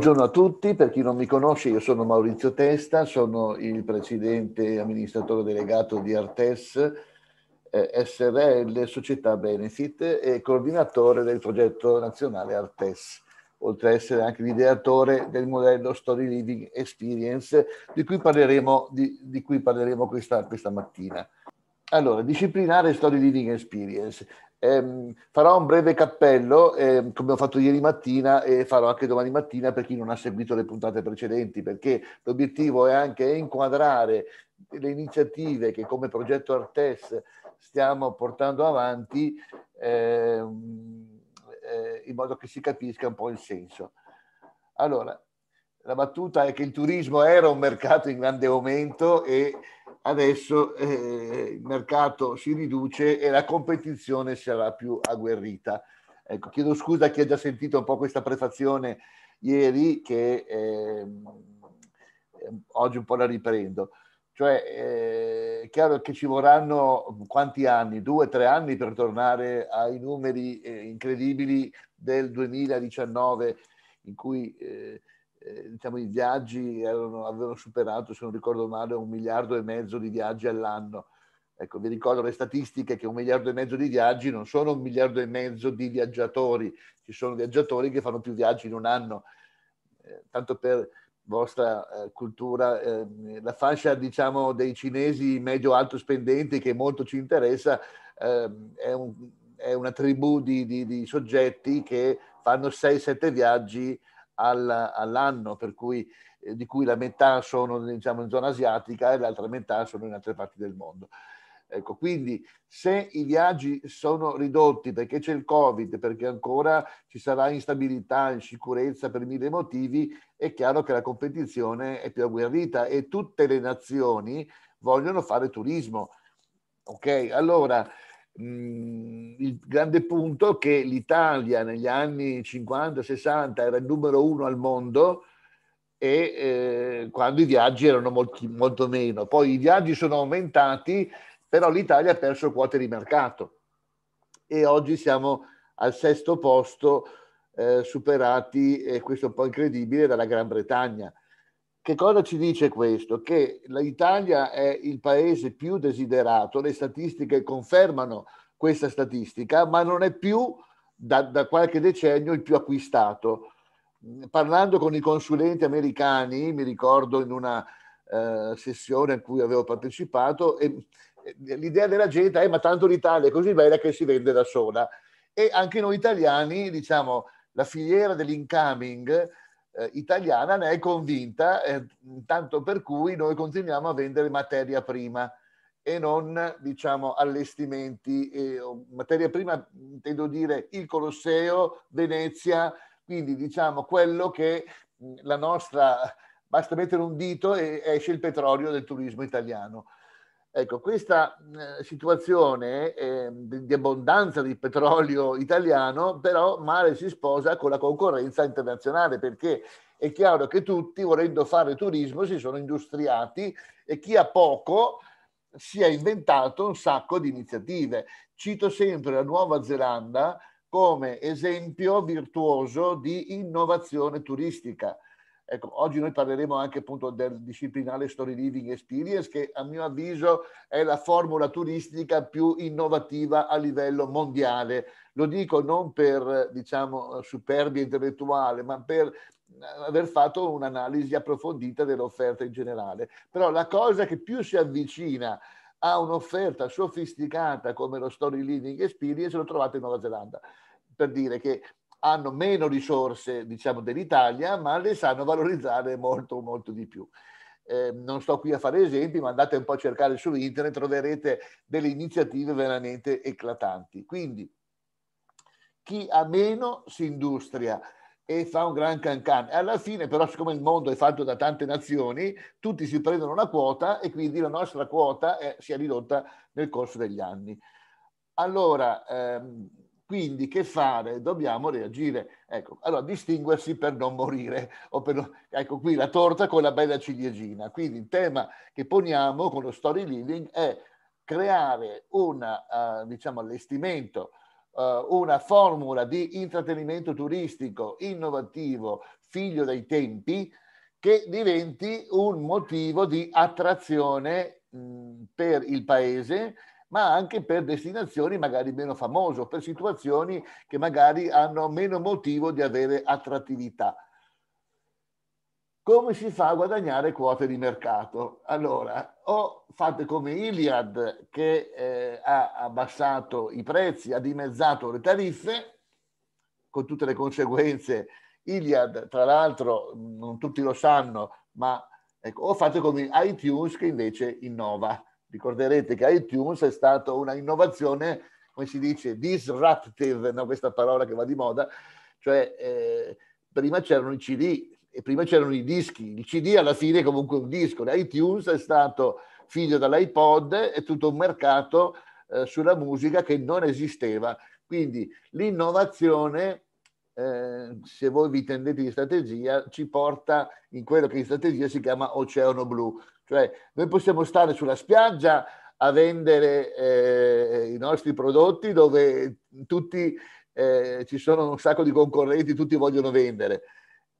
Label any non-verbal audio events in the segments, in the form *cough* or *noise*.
Buongiorno a tutti, per chi non mi conosce io sono Maurizio Testa, sono il presidente e amministratore delegato di Artes eh, SRL Società Benefit e coordinatore del progetto nazionale Artes, oltre ad essere anche l'ideatore del modello Story Living Experience di cui parleremo, di, di cui parleremo questa, questa mattina. Allora, disciplinare Story Living Experience. Eh, farò un breve cappello, eh, come ho fatto ieri mattina e farò anche domani mattina per chi non ha seguito le puntate precedenti, perché l'obiettivo è anche inquadrare le iniziative che come progetto Artes stiamo portando avanti ehm, eh, in modo che si capisca un po' il senso. Allora, la battuta è che il turismo era un mercato in grande aumento e adesso eh, il mercato si riduce e la competizione sarà più agguerrita. Ecco, chiedo scusa a chi ha già sentito un po' questa prefazione ieri che eh, oggi un po' la riprendo. Cioè, eh, è chiaro che ci vorranno quanti anni? Due, tre anni per tornare ai numeri eh, incredibili del 2019 in cui eh, eh, diciamo, i viaggi erano, avevano superato, se non ricordo male, un miliardo e mezzo di viaggi all'anno. Ecco, vi ricordo le statistiche che un miliardo e mezzo di viaggi non sono un miliardo e mezzo di viaggiatori, ci sono viaggiatori che fanno più viaggi in un anno. Eh, tanto per vostra eh, cultura, eh, la fascia diciamo dei cinesi medio-alto spendenti che molto ci interessa ehm, è, un, è, una tribù di, di, di soggetti che fanno 6-7 viaggi all'anno, per cui, eh, di cui la metà sono diciamo, in zona asiatica e l'altra metà sono in altre parti del mondo. Ecco, quindi se i viaggi sono ridotti perché c'è il Covid, perché ancora ci sarà instabilità, insicurezza per mille motivi, è chiaro che la competizione è più agguerrita e tutte le nazioni vogliono fare turismo. Ok, allora Mm, il grande punto è che l'Italia negli anni 50-60 era il numero uno al mondo e eh, quando i viaggi erano molti, molto meno. Poi i viaggi sono aumentati, però l'Italia ha perso quote di mercato e oggi siamo al sesto posto, eh, superati, e questo è un po' incredibile, dalla Gran Bretagna. Che cosa ci dice questo? Che l'Italia è il paese più desiderato, le statistiche confermano questa statistica, ma non è più da, da qualche decennio il più acquistato. Parlando con i consulenti americani, mi ricordo in una eh, sessione a cui avevo partecipato, e, e, l'idea della gente è eh, ma tanto l'Italia è così bella che si vende da sola. E anche noi italiani, diciamo, la filiera dell'incoming eh, italiana ne è convinta, eh, tanto per cui noi continuiamo a vendere materia prima e non diciamo allestimenti, eh, materia prima intendo dire il Colosseo, Venezia, quindi diciamo quello che la nostra, basta mettere un dito e esce il petrolio del turismo italiano. Ecco, questa eh, situazione eh, di, di, abbondanza di petrolio italiano però male si sposa con la concorrenza internazionale perché è chiaro che tutti volendo fare turismo si sono industriati e chi ha poco si è inventato un sacco di iniziative. Cito sempre la Nuova Zelanda come esempio virtuoso di innovazione turistica Ecco, oggi noi parleremo anche appunto del disciplinare Story Living Experience che a mio avviso è la formula turistica più innovativa a livello mondiale. Lo dico non per diciamo superbia intellettuale, ma per eh, aver fatto un'analisi approfondita dell'offerta in generale. Però la cosa che più si avvicina a un'offerta sofisticata come lo Story Living Experience lo trovate in Nuova Zelanda per dire che hanno meno risorse diciamo, dell'Italia, ma le sanno valorizzare molto, molto di più. Eh, non sto qui a fare esempi, ma andate un po' a cercare su internet, troverete delle iniziative veramente eclatanti. Quindi chi ha meno si industria e fa un gran cancan. alla fine, però, siccome il mondo è fatto da tante nazioni, tutti si prendono una quota e quindi la nostra quota è, eh, si è ridotta nel corso degli anni. Allora, ehm, quindi che fare? Dobbiamo reagire. Ecco, allora distinguersi per non morire. Per non... Ecco qui la torta con la bella ciliegina. Quindi il tema che poniamo con lo story living è creare un uh, eh, diciamo, allestimento, uh, una formula di intrattenimento turistico innovativo, figlio dei tempi, che diventi un motivo di attrazione mh, per il paese ma anche per destinazioni magari meno famose, per situazioni che magari hanno meno motivo di avere attrattività. Come si fa a guadagnare quote di mercato? Allora, o fate come Iliad che eh, ha abbassato i prezzi, ha dimezzato le tariffe, con tutte le conseguenze. Iliad, tra l'altro, non tutti lo sanno, ma ecco, o fate come iTunes che invece innova. Ricorderete che iTunes è stata una innovazione, come si dice, disruptive, no? questa parola che va di moda, cioè eh, prima c'erano i CD e prima c'erano i dischi, il CD alla fine è comunque un disco, iTunes è stato figlio dall'iPod e tutto un mercato eh, sulla musica che non esisteva. Quindi l'innovazione, eh, se voi vi tendete in strategia, ci porta in quello che in strategia si chiama oceano blu, cioè, noi possiamo stare sulla spiaggia a vendere eh, i nostri prodotti dove tutti, eh, ci sono un sacco di concorrenti, tutti vogliono vendere.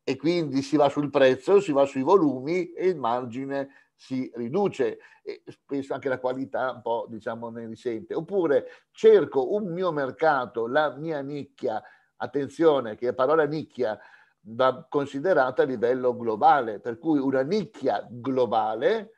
E quindi si va sul prezzo, si va sui volumi e il margine si riduce e spesso anche la qualità un po' diciamo ne risente. Oppure cerco un mio mercato, la mia nicchia, attenzione che parola nicchia va considerata a livello globale, per cui una nicchia globale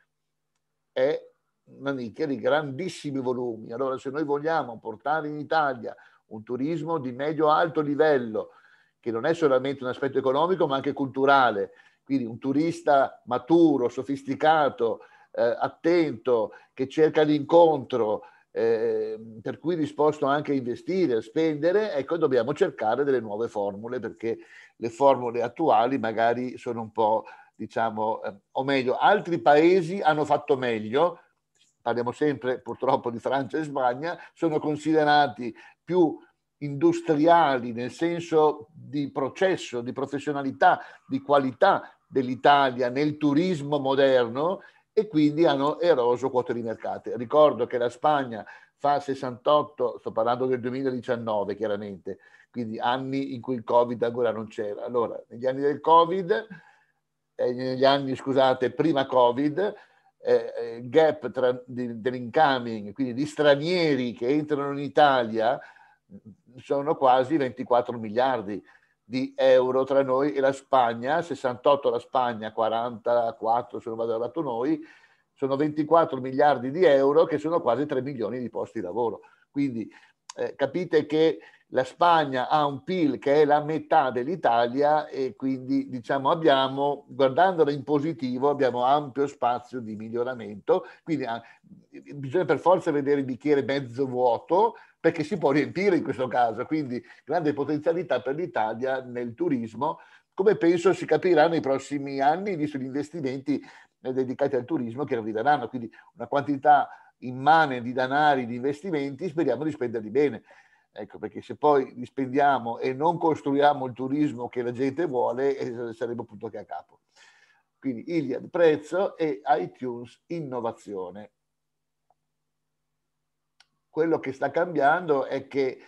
è una nicchia di grandissimi volumi. Allora se noi vogliamo portare in Italia un turismo di medio-alto livello, che non è solamente un aspetto economico ma anche culturale, quindi un turista maturo, sofisticato, eh, attento, che cerca l'incontro, eh, per cui disposto anche a investire, a spendere, ecco dobbiamo cercare delle nuove formule perché le formule attuali magari sono un po', diciamo, eh, o meglio, altri paesi hanno fatto meglio, parliamo sempre purtroppo di Francia e Spagna, sono considerati più industriali nel senso di processo, di professionalità, di qualità dell'Italia nel turismo moderno e quindi hanno eroso quote di mercato. Ricordo che la Spagna fa 68, sto parlando del 2019 chiaramente, quindi anni in cui il Covid ancora non c'era. Allora, negli anni del Covid, eh, negli anni, scusate, prima Covid, eh, il eh, gap tra, di, dell'incoming, quindi di stranieri che entrano in Italia, mm, sono quasi 24 miliardi di euro tra noi e la Spagna, 68 la Spagna, 44 se non vado errato noi, sono 24 miliardi di euro che sono quasi 3 milioni di posti di lavoro. Quindi eh, capite che la Spagna ha un PIL che è la metà dell'Italia e quindi diciamo abbiamo, guardandola in positivo, abbiamo ampio spazio di miglioramento, quindi ah, bisogna per forza vedere il bicchiere mezzo vuoto perché si può riempire in questo caso, quindi grande potenzialità per l'Italia nel turismo, come penso si capirà nei prossimi anni, visto gli investimenti dedicati al turismo che arriveranno, quindi una quantità immane di danari, di investimenti, speriamo di spenderli bene. Ecco, perché se poi li spendiamo e non costruiamo il turismo che la gente vuole, eh, saremo appunto che a capo. Quindi Iliad prezzo e iTunes innovazione. Quello che sta cambiando è che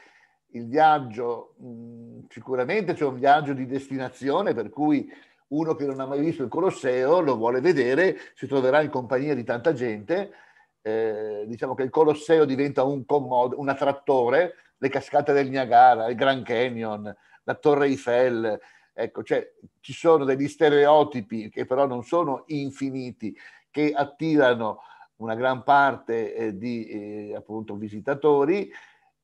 il viaggio, mh, sicuramente c'è un viaggio di destinazione, per cui uno che non ha mai visto il Colosseo lo vuole vedere, si troverà in compagnia di tanta gente. Eh, diciamo che il Colosseo diventa un commodo, un attrattore, le cascate del Niagara, il Grand Canyon, la Torre Eiffel. Ecco, cioè, ci sono degli stereotipi che però non sono infiniti, che attirano una gran parte eh, di eh, appunto, visitatori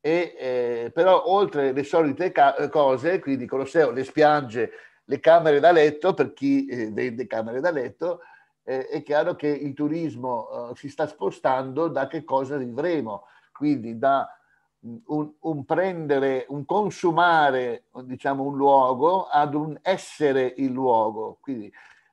e eh, però oltre le solite ca- cose, quindi Colosseo, le spiagge, le camere da letto per chi vende eh, camere da letto, eh, è chiaro che il turismo eh, si sta spostando da che cosa vivremo, quindi da mm, un, un, prendere, un consumare diciamo, un luogo ad un essere il luogo. Quindi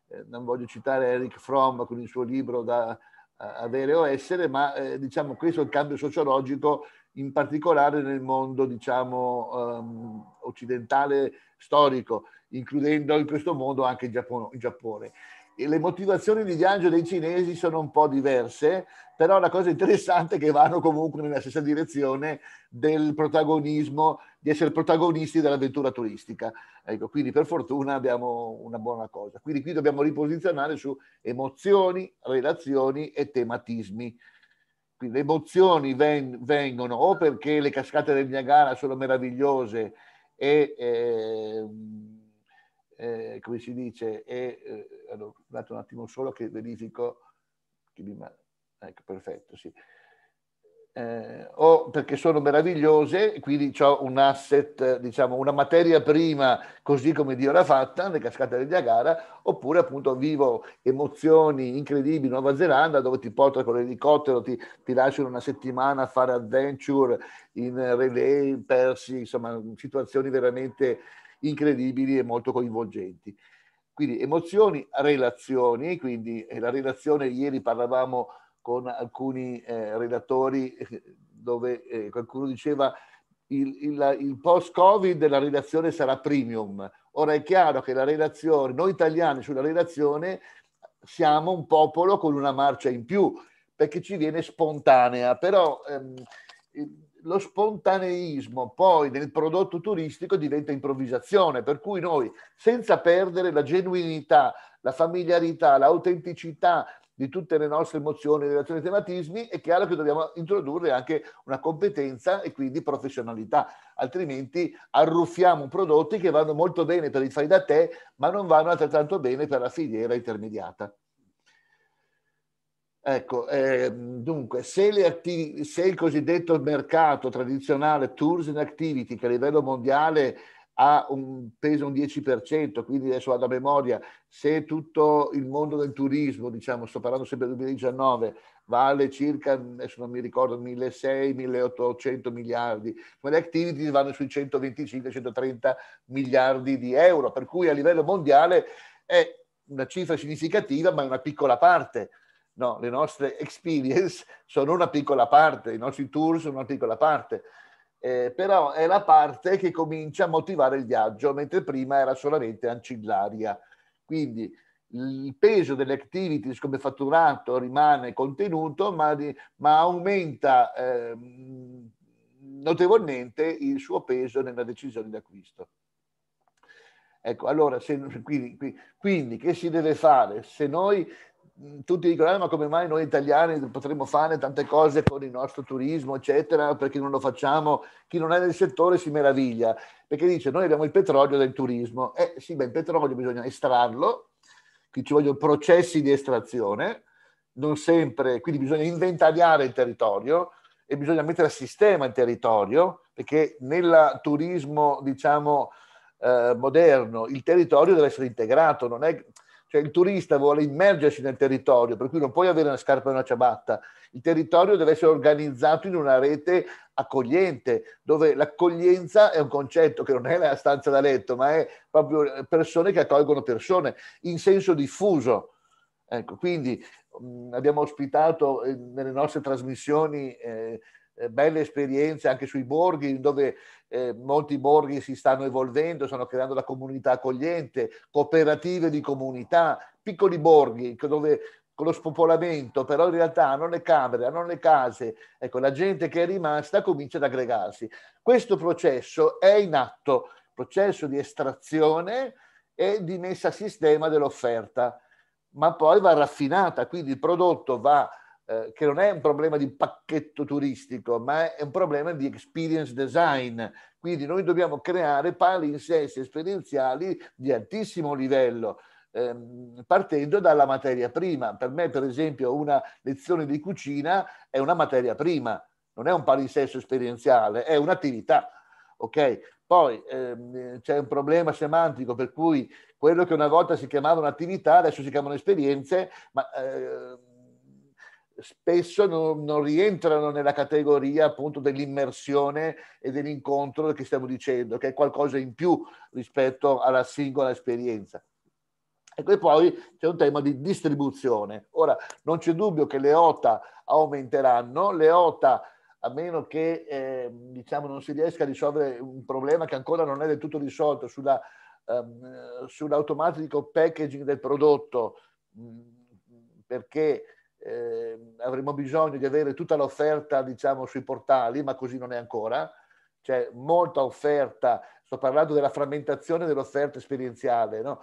eh, non voglio citare Eric Fromm con il suo libro da avere o essere, ma eh, diciamo questo è il cambio sociologico in particolare nel mondo diciamo, um, occidentale storico includendo in questo mondo anche il Giappone. Il Giappone. le motivazioni di viaggio dei cinesi sono un po' diverse, però la cosa interessante è che vanno comunque nella stessa direzione del protagonismo, di essere protagonisti dell'avventura turistica. Ecco, quindi per fortuna abbiamo una buona cosa. Quindi qui dobbiamo riposizionare su emozioni, relazioni e tematismi. Quindi le emozioni ven- vengono o perché le cascate del Niagara sono meravigliose e... Eh, eh, come si dice, e eh, allora, un attimo solo che verifico, che mi, ecco, perfetto, sì. Eh, o perché sono meravigliose, quindi ho un asset, diciamo, una materia prima così come Dio l'ha fatta, le cascate del Niagara, oppure appunto vivo emozioni incredibili in Nuova Zelanda dove ti porto con l'elicottero, ti, ti lasciano una settimana a fare adventure in relay, persi, insomma, situazioni veramente incredibili e molto coinvolgenti. Quindi emozioni, relazioni, quindi eh, la relazione ieri parlavamo con alcuni eh, redattori *laughs* dove eh, qualcuno diceva il, il, il post-Covid la relazione sarà premium. Ora è chiaro che la relazione, noi italiani sulla relazione siamo un popolo con una marcia in più perché ci viene spontanea, però ehm, lo spontaneismo poi nel prodotto turistico diventa improvvisazione, per cui noi senza perdere la genuinità, la familiarità, l'autenticità di tutte le nostre emozioni, relazioni e tematismi, è chiaro che dobbiamo introdurre anche una competenza e quindi professionalità, altrimenti arruffiamo prodotti che vanno molto bene per il fai da te, ma non vanno altrettanto bene per la filiera intermediata. Ecco, eh, dunque, se, attiv- se, il cosiddetto mercato tradizionale Tours and Activity, che a livello mondiale ha un peso un 10%, quindi adesso vado a memoria, se tutto il mondo del turismo, diciamo, sto parlando sempre del 2019, vale circa, adesso non mi ricordo, 1.600-1.800 miliardi, ma le activity vanno sui 125-130 miliardi di euro, per cui a livello mondiale è una cifra significativa, ma è una piccola parte No, le nostre experience *laughs* sono una piccola parte, i nostri tour sono una piccola parte, eh, però è la parte che comincia a motivare il viaggio, mentre prima era solamente ancillaria. Quindi il peso delle activities come fatturato rimane contenuto, ma, di, ma aumenta eh, notevolmente il suo peso nella decisione di acquisto. Ecco, allora, se, quindi, quindi, che si deve fare? Se noi tutti dicono, eh, ma come mai noi italiani potremmo fare tante cose con il nostro turismo, eccetera, perché non lo facciamo? Chi non è nel settore si meraviglia, perché dice, noi abbiamo il petrolio del turismo. Eh sì, beh, il petrolio bisogna estrarlo, qui ci vogliono processi di estrazione, non sempre, quindi bisogna inventariare il territorio e bisogna mettere a sistema il territorio, perché nel turismo, diciamo, eh, moderno, il territorio deve essere integrato, non è cioè il turista vuole immergersi nel territorio, per cui non puoi avere una scarpa e una ciabatta. Il territorio deve essere organizzato in una rete accogliente, dove l'accoglienza è un concetto che non è la stanza da letto, ma è proprio eh, persone che accolgono persone in senso diffuso. Ecco, quindi mh, abbiamo ospitato eh, nelle nostre trasmissioni eh, eh, belle esperienze anche sui borghi, dove eh, molti borghi si stanno evolvendo, stanno creando la comunità accogliente, cooperative di comunità, piccoli borghi dove con lo spopolamento, però in realtà hanno le camere, hanno le case, ecco, la gente che è rimasta comincia ad aggregarsi. Questo processo è in atto, processo di estrazione e di messa a sistema dell'offerta, ma poi va raffinata, quindi il prodotto va eh, che non è un problema di pacchetto turistico, ma è un problema di experience design. Quindi noi dobbiamo creare pali in esperienziali di altissimo livello ehm, partendo dalla materia prima. Per me, per esempio, una lezione di cucina è una materia prima, non è un palinsesto esperienziale, è un'attività. Ok? Poi ehm, c'è un problema semantico per cui quello che una volta si chiamava un'attività adesso si chiamano esperienze, ma eh, spesso non, non, rientrano nella categoria appunto dell'immersione e dell'incontro che stiamo dicendo, che è qualcosa in più rispetto alla singola esperienza. e poi c'è un tema di distribuzione. Ora, non c'è dubbio che le OTA aumenteranno, le OTA a meno che eh, diciamo, non si riesca a risolvere un problema che ancora non è del tutto risolto sulla, ehm, sull'automatico packaging del prodotto, mh, perché eh, avremo bisogno di avere tutta l'offerta diciamo, sui portali, ma così non è ancora, c'è molta offerta, sto parlando della frammentazione dell'offerta esperienziale, no?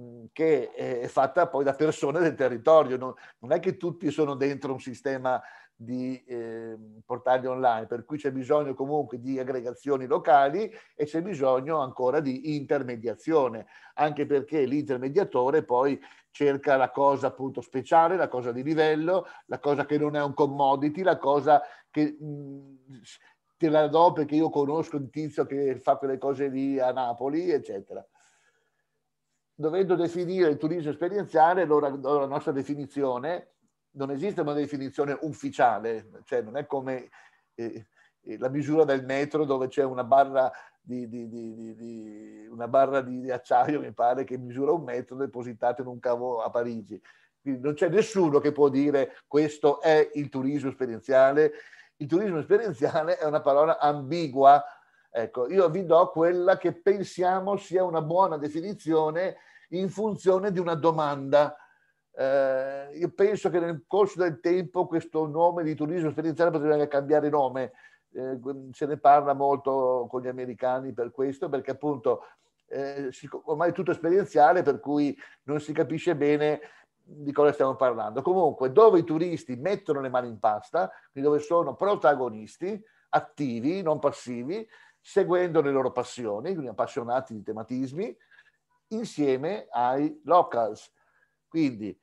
Mm, che è fatta poi da persone del territorio, non, non, è che tutti sono dentro un sistema di eh, portali online, per cui c'è bisogno comunque di aggregazioni locali e c'è bisogno ancora di intermediazione, anche perché l'intermediatore poi cerca la cosa appunto speciale, la cosa di livello, la cosa che non è un commodity, la cosa che mh, mhmm, te la do perché io conosco il tizio che fa quelle cose lì a Napoli, eccetera dovendo definire il turismo esperienziale, allora la nostra definizione è non esiste una definizione ufficiale, cioè non è come eh, eh, la misura del metro dove c'è una barra di, di, di, una barra di, acciaio, mi pare, che misura un metro depositata in un cavo a Parigi. Quindi non c'è nessuno che può dire questo è il turismo esperienziale. Il turismo esperienziale è una parola ambigua. Ecco, io vi do quella che pensiamo sia una buona definizione in funzione di una domanda eh, io penso che nel corso del tempo questo nome di turismo esperienziale potrebbe anche cambiare nome, eh, se ne parla molto con gli americani per questo, perché appunto eh, ormai è tutto esperienziale, per cui non si capisce bene di cosa stiamo parlando. Comunque, dove i turisti mettono le mani in pasta, quindi dove sono protagonisti, attivi, non passivi, seguendo le loro passioni, quindi appassionati di tematismi, insieme ai locals. Quindi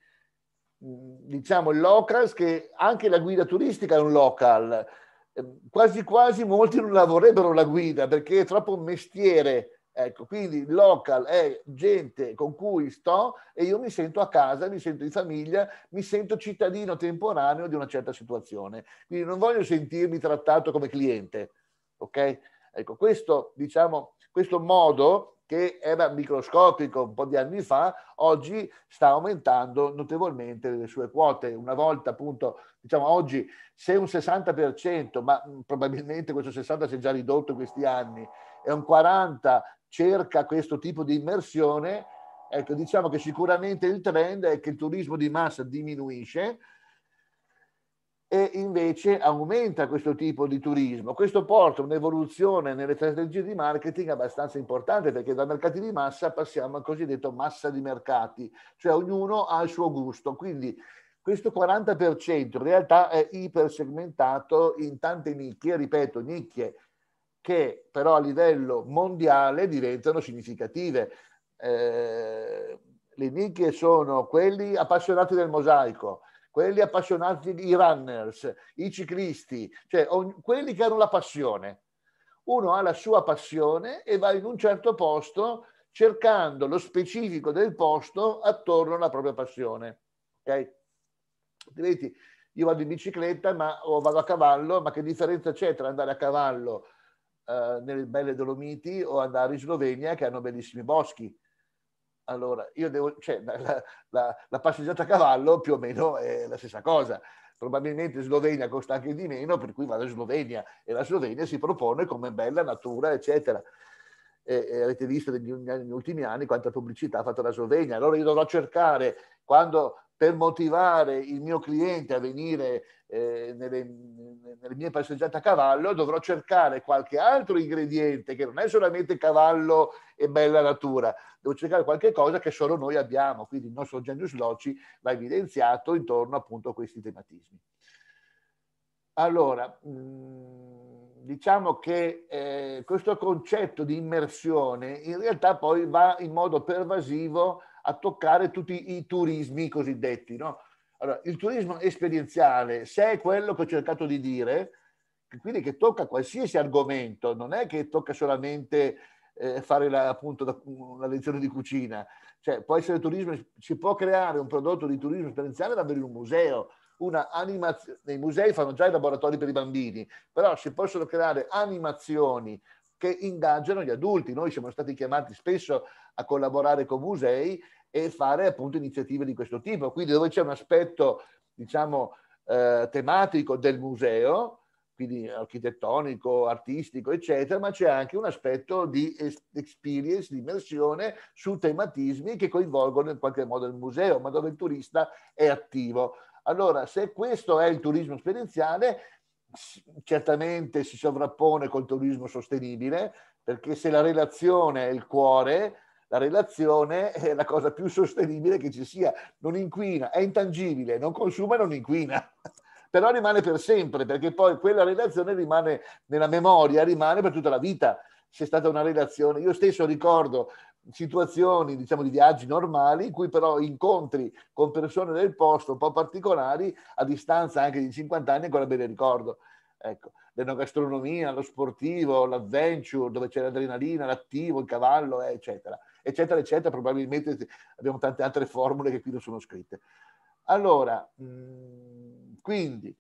diciamo il locals che anche la guida turistica è un local. Ehm, quasi quasi molti non la vorrebbero la guida perché è troppo un mestiere. Ecco, quindi local è gente con cui sto e io mi sento a casa, mi sento in famiglia, mi sento cittadino temporaneo di una certa situazione. Quindi non voglio sentirmi trattato come cliente. Ok? Ecco, questo, diciamo, questo modo che era microscopico un po' di anni fa, oggi sta aumentando notevolmente le sue quote. Una volta appunto, diciamo oggi, se un 60%, ma mm, probabilmente questo 60% si è già ridotto in questi anni, e un 40% cerca questo tipo di immersione, ecco, diciamo che sicuramente il trend è che il turismo di massa diminuisce, e invece aumenta questo tipo di turismo. Questo porta un'evoluzione nelle strategie di marketing abbastanza importante perché da mercati di massa passiamo al cosiddetto massa di mercati, cioè ognuno ha il suo gusto, quindi questo 40% in realtà è ipersegmentato in tante nicchie, ripeto, nicchie che però a livello mondiale diventano significative. Eh, le nicchie sono quelli appassionati del mosaico, quelli appassionati di runners, i ciclisti, cioè ogni, quelli che hanno la passione. Uno ha la sua passione e va in un certo posto cercando lo specifico del posto attorno alla propria passione. Ok? Vedi, io vado in bicicletta ma, o vado a cavallo, ma che differenza c'è tra andare a cavallo eh, nelle belle Dolomiti o andare in Slovenia che hanno bellissimi boschi? Allora, io devo, cioè, la, la, la passeggiata a cavallo più o meno è la stessa cosa. Probabilmente Slovenia costa anche di meno, per cui vado in Slovenia e la Slovenia si propone come bella natura, eccetera. E, e avete visto negli, negli ultimi anni quanta pubblicità ha fatto la Slovenia. Allora io dovrò cercare quando per motivare il mio cliente a venire eh, nelle, nelle, mie passeggiate a cavallo, dovrò cercare qualche altro ingrediente che non è solamente cavallo e bella natura, devo cercare qualche cosa che solo noi abbiamo, quindi il nostro genius loci va evidenziato intorno appunto a questi tematismi. Allora, diciamo che eh, questo concetto di immersione in realtà poi va in modo pervasivo a toccare tutti i turismi cosiddetti. No? Allora, il turismo esperienziale, se è quello che ho cercato di dire, quindi che tocca qualsiasi argomento, non è che tocca solamente eh, fare la, appunto la, la, lezione di cucina, cioè può essere turismo, si può creare un prodotto di turismo esperienziale davvero in un museo, una animazione, nei musei fanno già i laboratori per i bambini, però si possono creare animazioni, che ingaggiano gli adulti. Noi siamo stati chiamati spesso a collaborare con musei e fare appunto iniziative di questo tipo. Quindi dove c'è un aspetto, diciamo, eh, tematico del museo, quindi architettonico, artistico, eccetera, ma c'è anche un aspetto di experience, di immersione su tematismi che coinvolgono in qualche modo il museo, ma dove il turista è attivo. Allora, se questo è il turismo esperienziale, certamente si sovrappone col turismo sostenibile, perché se la relazione è il cuore, la relazione è la cosa più sostenibile che ci sia, non inquina, è intangibile, non consuma e non inquina. *laughs* Però rimane per sempre, perché poi quella relazione rimane nella memoria, rimane per tutta la vita. C'è stata una relazione, io stesso ricordo situazioni diciamo di viaggi normali in cui però incontri con persone del posto un po' particolari a distanza anche di 50 anni ancora bene ricordo ecco l'enogastronomia, lo sportivo, l'adventure dove c'è l'adrenalina, l'attivo, il cavallo eh, eccetera eccetera eccetera probabilmente abbiamo tante altre formule che qui non sono scritte allora mm, quindi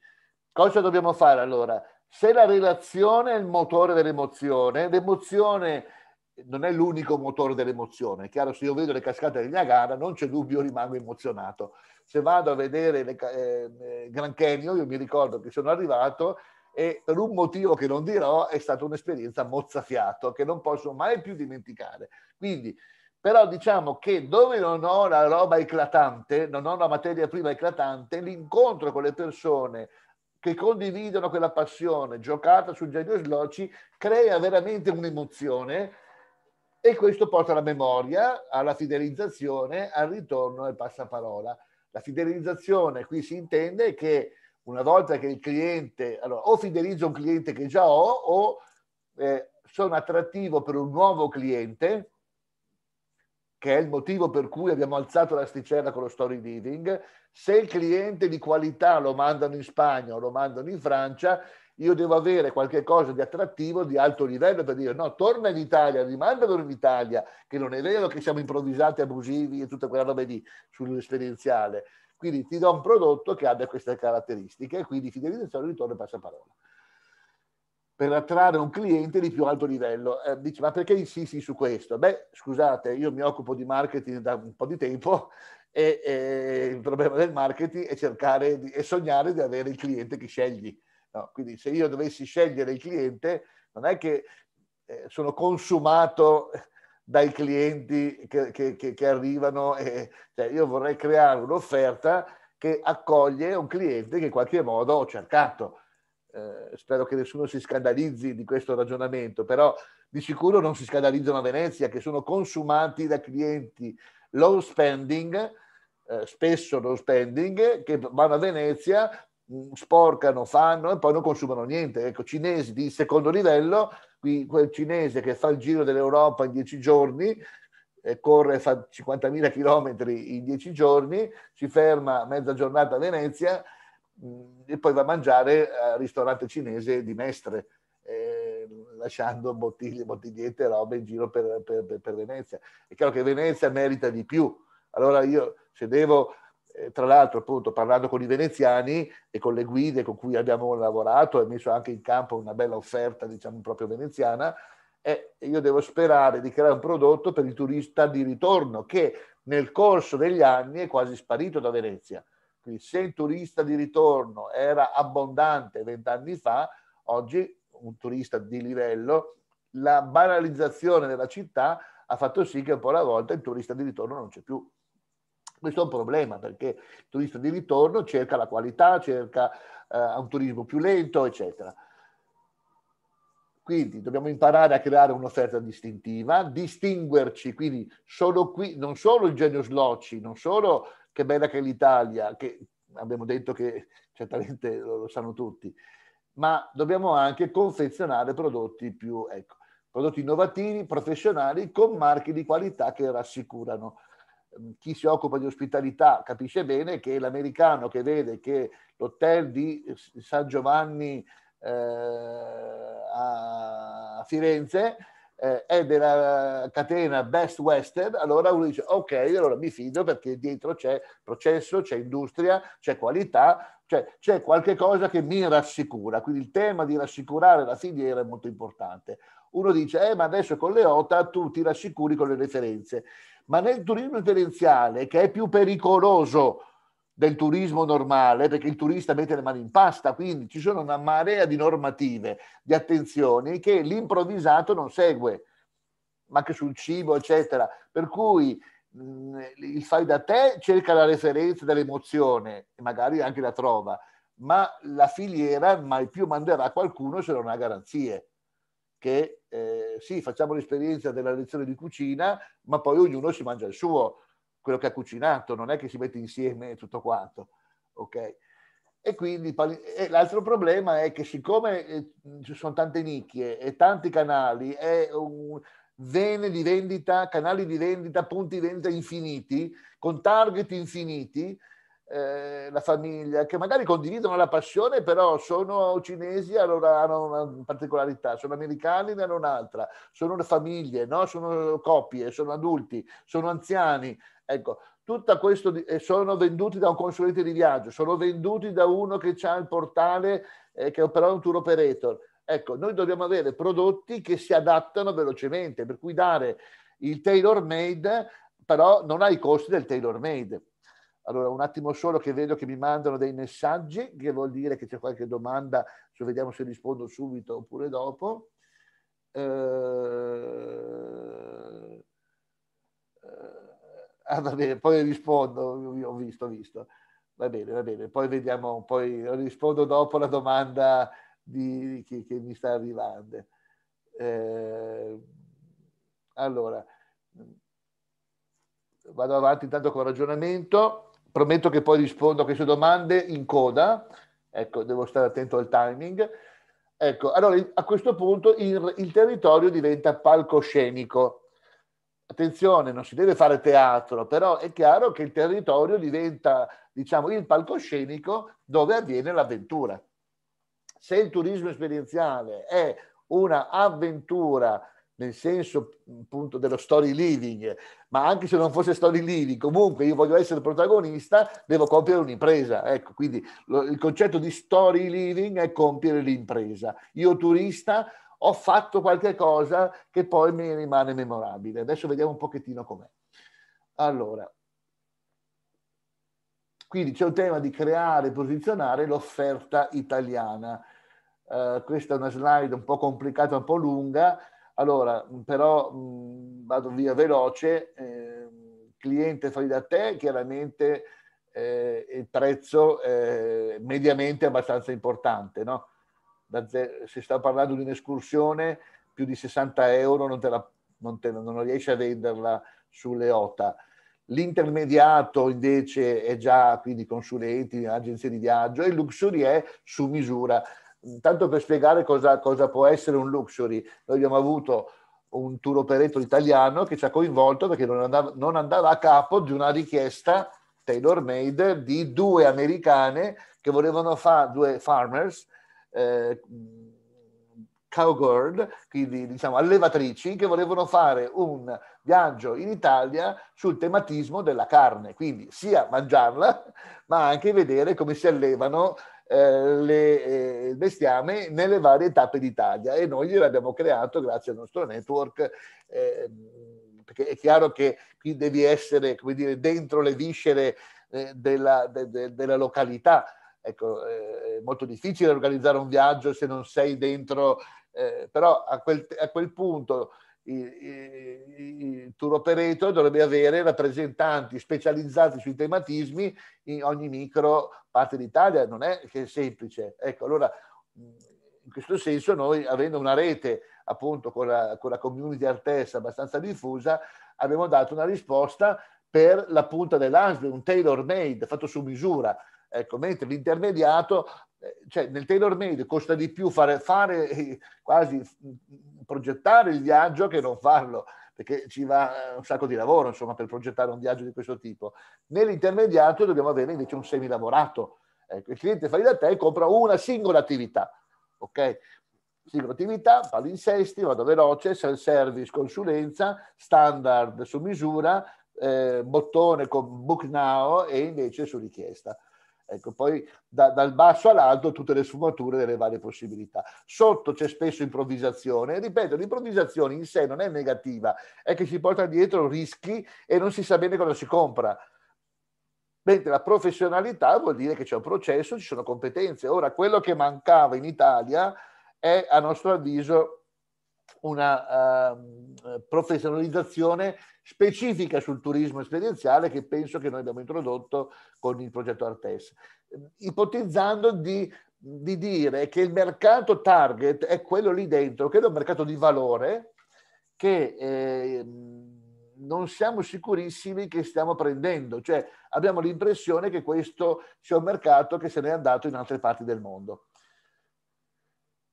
cosa dobbiamo fare allora se la relazione è il motore dell'emozione l'emozione non è l'unico motore dell'emozione. È chiaro, se io vedo le cascate del Niagara, non c'è dubbio, rimango emozionato. Se vado a vedere le, ehm, eh, Gran Canyon, io mi ricordo che sono arrivato e per un motivo che non dirò è stata un'esperienza mozzafiato che non posso mai più dimenticare. Quindi, però diciamo che dove non ho la roba eclatante, non ho la materia prima eclatante, l'incontro con le persone che condividono quella passione giocata su Genio Sloci crea veramente un'emozione e questo porta alla memoria, alla fidelizzazione, al ritorno al passaparola. La fidelizzazione qui si intende che una volta che il cliente, allora o fidelizzo un cliente che già ho o eh, sono attrattivo per un nuovo cliente, che è il motivo per cui abbiamo alzato l'asticella con lo story living, se il cliente di qualità lo mandano in Spagna o lo mandano in Francia, io devo avere qualcosa di attrattivo di alto livello per dire no, torna in Italia, rimandalo in Italia, che non è vero che siamo improvvisati, abusivi e tutta quella roba lì sull'esperienziale. Quindi ti do un prodotto che abbia queste caratteristiche e quindi fidelizzazione, ritorno e passaparola. Per attrarre un cliente di più alto livello. Eh, dici, ma perché insisti su questo? Beh, scusate, io mi occupo di marketing da un po' di tempo *laughs* e, e eh, il problema del marketing è cercare di, e sognare di avere il cliente che scegli No, quindi se io dovessi scegliere il cliente, non è che eh, sono consumato dai clienti che, che, che arrivano. E, cioè io vorrei creare un'offerta che accoglie un cliente che in qualche modo ho cercato. Eh, spero che nessuno si scandalizzi di questo ragionamento, però di sicuro non si scandalizzano a Venezia, che sono consumati da clienti low spending, eh, spesso low spending, che vanno a Venezia sporcano, fanno e poi non consumano niente. Ecco, cinesi di secondo livello, qui, quel cinese che fa il giro dell'Europa in dieci giorni, e corre, fa 50.000 km in dieci giorni, si ferma mezza giornata a Venezia mm, e poi va a mangiare al ristorante cinese di Mestre. Eh, lasciando bottiglie, bottigliette e roba in giro per, per, per Venezia. È chiaro che Venezia merita di più. Allora io se devo eh, tra l'altro appunto parlando con i veneziani e con le guide con cui abbiamo lavorato e messo anche in campo una bella offerta diciamo proprio veneziana eh, io devo sperare di creare un prodotto per il turista di ritorno che nel corso degli anni è quasi sparito da Venezia quindi se il turista di ritorno era abbondante vent'anni fa oggi un turista di livello la banalizzazione della città ha fatto sì che un po' alla volta il turista di ritorno non c'è più questo è un problema perché il turista di ritorno cerca la qualità, cerca eh, un turismo più lento, eccetera. Quindi dobbiamo imparare a creare un'offerta distintiva, distinguerci, quindi sono qui, non solo il genio Slocci, non solo che bella che è l'Italia, che abbiamo detto che certamente lo, lo sanno tutti, ma dobbiamo anche confezionare prodotti più, ecco, prodotti innovativi, professionali, con marchi di qualità che rassicurano. Ehm, chi si occupa di ospitalità capisce bene che l'americano che vede che l'hotel di eh, San Giovanni eh, a Firenze eh, è della catena Best Western, allora uno dice ok, allora mi fido perché dietro c'è processo, c'è industria, c'è qualità, cioè c'è qualche cosa che mi rassicura. Quindi il tema di rassicurare la filiera è molto importante. Uno dice, eh, ma adesso con le OTA tu ti rassicuri con le referenze ma nel turismo differenziale, che è più pericoloso del turismo normale, perché il turista mette le mani in pasta, quindi ci sono una marea di normative, di attenzioni che l'improvvisato non segue, ma che sul cibo, eccetera. Per cui mh, il fai da te cerca la referenza dell'emozione e magari anche la trova, ma la filiera mai più manderà qualcuno se non ha garanzie che eh, sì, facciamo l'esperienza della lezione di cucina, ma poi ognuno si mangia il suo, quello che ha cucinato, non è che si mette insieme tutto quanto. Okay? E quindi e l'altro problema è che siccome eh, ci sono tante nicchie e tanti canali, è un vene di vendita, canali di vendita, punti vendita infiniti, con target infiniti, eh, la famiglia, che magari condividono la passione, però sono cinesi, allora hanno una particolarità, sono americani, ne hanno un'altra, sono famiglie, no? sono coppie, sono adulti, sono anziani. Ecco, tutto questo sono venduti da un consulente di viaggio, sono venduti da uno che ha il portale, eh, che è però un tour operator. Ecco, noi dobbiamo avere prodotti che si adattano velocemente, per cui dare il tailor made, però non ha i costi del tailor made allora, un attimo solo che vedo che mi mandano dei messaggi, che vuol dire che c'è qualche domanda, se vediamo se rispondo subito oppure dopo. Eh... eh ah, va bene, poi rispondo, ho visto, ho visto. Va bene, va bene, poi vediamo, poi rispondo dopo la domanda di, che, che, mi sta arrivando. Eh... allora, vado avanti intanto con il ragionamento prometto che poi rispondo a queste domande in coda, ecco, devo stare attento al timing. Ecco, allora a questo punto il, il territorio diventa palcoscenico. Attenzione, non si deve fare teatro, però è chiaro che il territorio diventa, diciamo, il palcoscenico dove avviene l'avventura. Se il turismo esperienziale è una avventura nel senso appunto dello story living, ma anche se non fosse story living, comunque io voglio essere protagonista, devo compiere un'impresa. Ecco, quindi lo, il concetto di story living è compiere l'impresa. Io turista ho fatto qualche cosa che poi mi rimane memorabile. Adesso vediamo un pochettino com'è. Allora, quindi c'è un tema di creare e posizionare l'offerta italiana. Uh, questa è una slide un po' complicata, un po' lunga, allora, però mh, vado via veloce, eh, cliente fai da te, chiaramente eh, il prezzo eh, mediamente è abbastanza importante, no? Ze- se sta parlando di un'escursione, più di 60 euro non, la, non, te, non riesci a venderla sulle OTA. L'intermediato invece è già quindi consulenti, agenzie di viaggio e il luxury è su misura intanto per spiegare cosa, cosa può essere un luxury, noi abbiamo avuto un tour operator italiano che ci ha coinvolto perché non andava, non andava a capo di una richiesta tailor made di due americane che volevano fare due farmers eh, cowgirl, quindi diciamo allevatrici, che volevano fare un viaggio in Italia sul tematismo della carne, quindi sia mangiarla, ma anche vedere come si allevano eh, le, eh, il bestiame nelle varie tappe d'Italia e noi gliel'abbiamo creato grazie al nostro network. Eh, perché è chiaro che qui devi essere come dire, dentro le viscere eh, della, de, de, della località. Ecco, eh, è molto difficile organizzare un viaggio se non sei dentro, eh, però a quel, a quel punto il, tour operator dovrebbe avere rappresentanti specializzati sui tematismi in ogni micro parte d'Italia, non è che è semplice. Ecco, allora in questo senso noi avendo una rete appunto con la, con la community artesa abbastanza diffusa, abbiamo dato una risposta per la punta dell'iceberg, un tailor made fatto su misura. Ecco, mentre l'intermediato eh, cioè nel tailor made costa di più fare, fare eh, quasi progettare il viaggio che non farlo perché ci va eh, un sacco di lavoro insomma per progettare un viaggio di questo tipo nell'intermediato dobbiamo avere invece un semilavorato ecco, il cliente fai da te e compra una singola attività ok singola attività palinsesti vado veloce self service consulenza standard su misura eh, bottone con book now e invece su richiesta Ecco, poi da, dal basso all'alto tutte le sfumature delle varie possibilità. Sotto c'è spesso improvvisazione. Ripeto, l'improvvisazione in sé non è negativa, è che si porta dietro rischi e non si sa bene cosa si compra. Mentre la professionalità vuol dire che c'è un processo, ci sono competenze. Ora, quello che mancava in Italia è, a nostro avviso, una uh, professionalizzazione specifica sul turismo esperienziale che penso che noi abbiamo introdotto con il progetto Artes, ipotizzando di, di dire che il mercato target è quello lì dentro, che è un mercato di valore che eh, non siamo sicurissimi che stiamo prendendo, cioè abbiamo l'impressione che questo sia un mercato che se n'è andato in altre parti del mondo.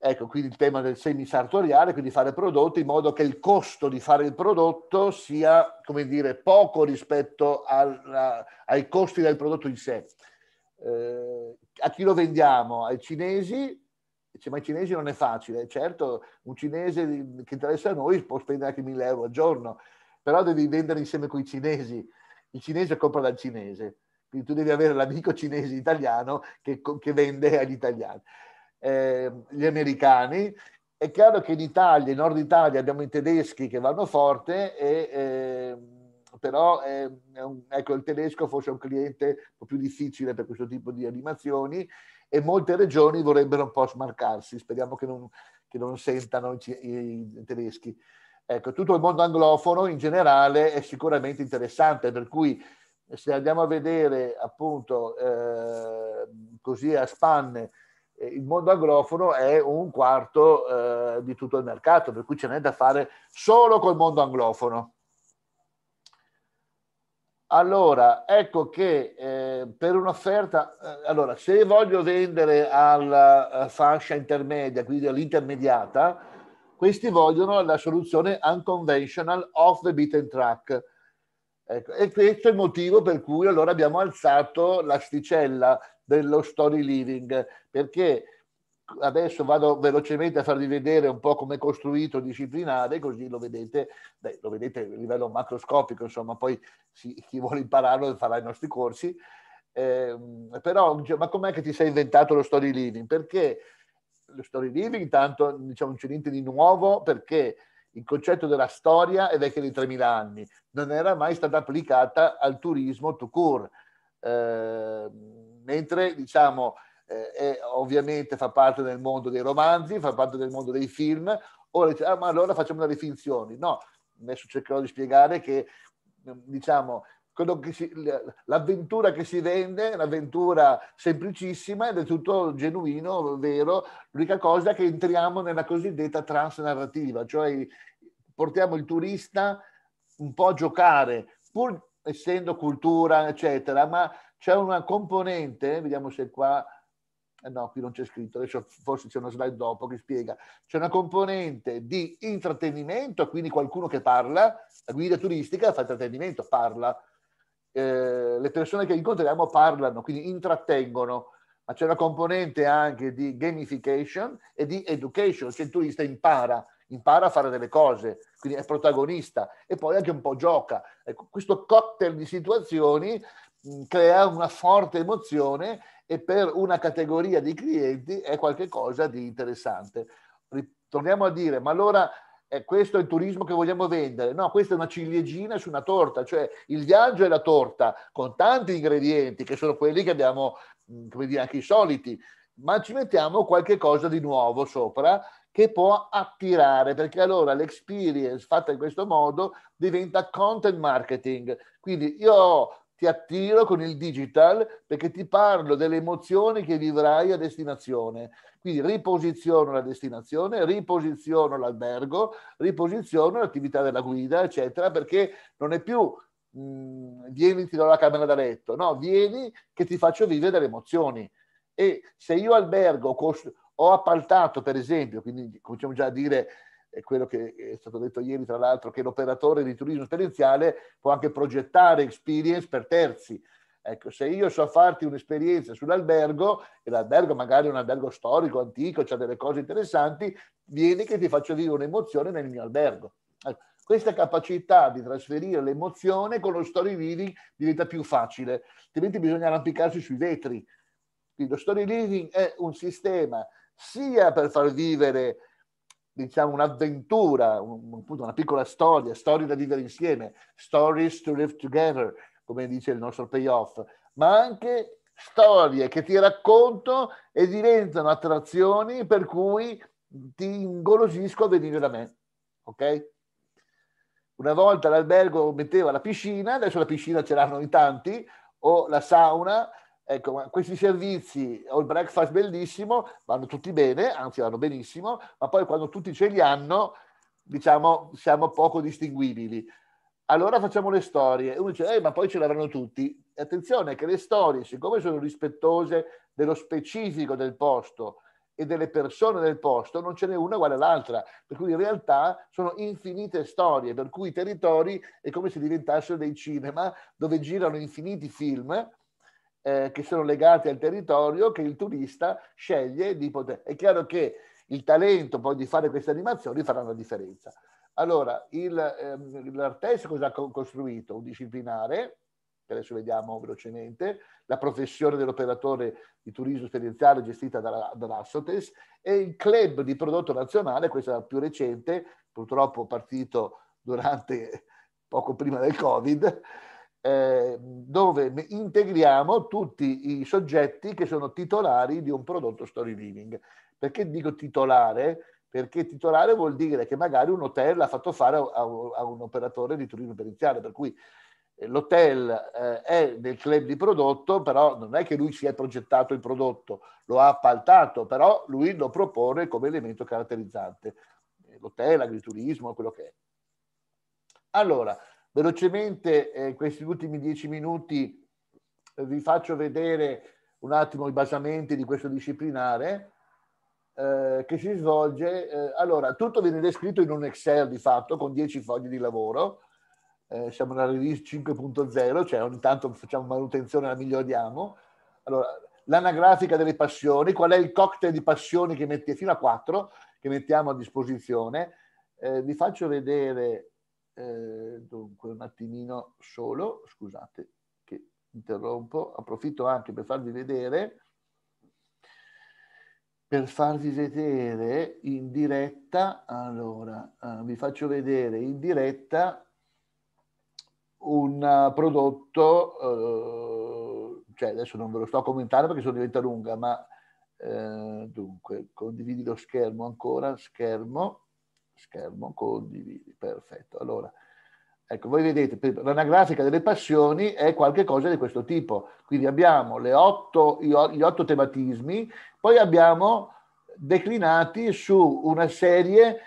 Ecco, quindi il tema del semisartoriale, quindi fare prodotti in modo che il costo di fare il prodotto sia, come dire, poco rispetto alla, ai costi del prodotto in sé. Eh, a chi lo vendiamo? Ai cinesi? Cioè, ma ai cinesi non è facile, certo, un cinese che interessa a noi può spendere anche 1000 euro al giorno, però devi vendere insieme con i cinesi. Il cinese compra dal cinese, quindi tu devi avere l'amico cinese italiano che, che vende agli italiani eh, gli americani. È chiaro che in Italia, in Nord Italia, abbiamo i tedeschi che vanno forte e... Eh, però eh, ecco, il tedesco forse è un cliente un po' più difficile per questo tipo di animazioni e molte regioni vorrebbero un po' smarcarsi, speriamo che non, che non sentano i, i, i, tedeschi. Ecco, tutto il mondo anglofono in generale è sicuramente interessante, per cui eh, se andiamo a vedere appunto eh, così a spanne il mondo anglofono è un quarto eh, di tutto il mercato, per cui ce n'è da fare solo col mondo anglofono. Allora, ecco che eh, per un'offerta, eh, allora se voglio vendere alla eh, fascia intermedia, quindi all'intermediata, questi vogliono la soluzione unconventional off the beaten track. Ecco, e questo è il motivo per cui allora abbiamo alzato l'asticella dello story living, perché adesso vado velocemente a farvi vedere un po' come è costruito disciplinare, così lo vedete, beh, lo vedete a livello macroscopico, insomma, poi sì, chi vuole impararlo farà i nostri corsi. Eh, però, ma com'è che ti sei inventato lo story living? Perché lo story living, intanto, diciamo, non c'è niente di nuovo, perché il concetto della storia è vecchio di 3.000 anni, non era mai stata applicata al turismo to cure. Eh, mentre diciamo eh, è, ovviamente fa parte del mondo dei romanzi, fa parte del mondo dei film, ora dice, ah, ma allora facciamo delle finzioni. No, adesso cercherò di spiegare che diciamo che si, l'avventura che si vende è un'avventura semplicissima ed è tutto genuino, vero. L'unica cosa è che entriamo nella cosiddetta transnarrativa, cioè portiamo il turista un po' a giocare, pur essendo cultura, eccetera, ma c'è una componente, vediamo se qua, eh no, qui non c'è scritto, adesso forse c'è una slide dopo che spiega, c'è una componente di intrattenimento, quindi qualcuno che parla, la guida turistica fa intrattenimento, parla, eh, le persone che incontriamo parlano, quindi intrattengono, ma c'è una componente anche di gamification e di education, cioè il turista impara impara a fare delle cose, quindi è protagonista e poi anche un po' gioca. Ecco, questo cocktail di situazioni mh, mm, crea una forte emozione e per una categoria di clienti è qualcosa di interessante. Torniamo a dire, ma allora eh, questo è il turismo che vogliamo vendere. No, questa è una ciliegina su una torta, cioè il viaggio è la torta con tanti ingredienti che sono quelli che abbiamo, mm, come dire, anche i soliti, ma ci mettiamo qualche cosa di nuovo sopra che può attirare, perché allora l'experience fatta in questo modo diventa content marketing. Quindi io ti attiro con il digital perché ti parlo delle emozioni che vivrai a destinazione. Quindi riposiziono la destinazione, riposiziono l'albergo, riposiziono l'attività della guida, eccetera, perché non è più mh, mhmm, vieni ti do la camera da letto, no, vieni che ti faccio vivere delle emozioni. E se io albergo costruisco ho appaltato, per esempio, quindi cominciamo già a dire è quello che è stato detto ieri, tra l'altro, che l'operatore di turismo esperienziale può anche progettare experience per terzi. Ecco, se io so farti un'esperienza sull'albergo, e l'albergo magari è un albergo storico, antico, c'ha delle cose interessanti, vieni che ti faccio vivere un'emozione nel mio albergo. Ecco, questa capacità di trasferire l'emozione con lo story reading diventa più facile, altrimenti bisogna arrampicarsi sui vetri. Quindi lo story reading è un sistema sia per far vivere diciamo, un'avventura, un, una piccola storia, storie da vivere insieme, stories to live together, come dice il nostro payoff, ma anche storie che ti racconto e diventano attrazioni per cui ti ingolosisco a venire da me. Ok? Una volta l'albergo metteva la piscina, adesso la piscina ce l'hanno in tanti, o la sauna, Ecco, questi servizi, ho il breakfast bellissimo, vanno tutti bene, anzi vanno benissimo, ma poi quando tutti ce li hanno, diciamo, siamo poco distinguibili. Allora facciamo le storie. Uno dice, eh, ma poi ce l'avranno tutti. E attenzione che le storie, siccome sono rispettose dello specifico del posto e delle persone del posto, non ce n'è una uguale all'altra. Per cui in realtà sono infinite storie, per cui i territori è come se diventassero dei cinema dove girano infiniti film eh, che sono legati al territorio che il turista sceglie di poter... È chiaro che il talento poi di fare queste animazioni farà una differenza. Allora, il, ehm, l'artese cosa ha costruito? Un disciplinare, che adesso vediamo velocemente, la professione dell'operatore di turismo esperienziale gestita dalla, dall'Assotes e il club di prodotto nazionale, questa è la più recente, purtroppo partito durante poco prima del Covid, eh, dove integriamo tutti i soggetti che sono titolari di un prodotto story living. Perché dico titolare? Perché titolare vuol dire che magari un hotel l'ha fatto fare a, a, a un operatore di turismo perenziale, per cui eh, l'hotel eh, è nel club di prodotto, però non è che lui si è progettato il prodotto, lo ha appaltato, però lui lo propone come elemento caratterizzante. L'hotel, l'agriturismo, quello che è. Allora, Velocemente, eh, in eh, questi ultimi dieci minuti, eh, vi faccio vedere un attimo i basamenti di questo disciplinare eh, che si svolge. allora, tutto viene descritto in un Excel di fatto con dieci fogli di lavoro. siamo nella release 5.0, cioè ogni tanto facciamo manutenzione, e la miglioriamo. Allora, l'anagrafica delle passioni, qual è il cocktail di passioni che metti fino a 4 che mettiamo a disposizione. Eh, vi faccio vedere eh, dunque un attimino solo, scusate che interrompo, approfitto anche per farvi vedere, per farvi vedere in diretta, allora eh, vi faccio vedere in diretta un prodotto, eh, cioè adesso non ve lo sto a commentare perché sono diventa lunga, ma eh, dunque condividi lo schermo ancora, schermo, schermo, condividi, perfetto. Allora, ecco, voi vedete, l'anagrafica delle passioni è qualcosa di questo tipo. Quindi abbiamo otto, gli otto tematismi, poi abbiamo declinati su una serie,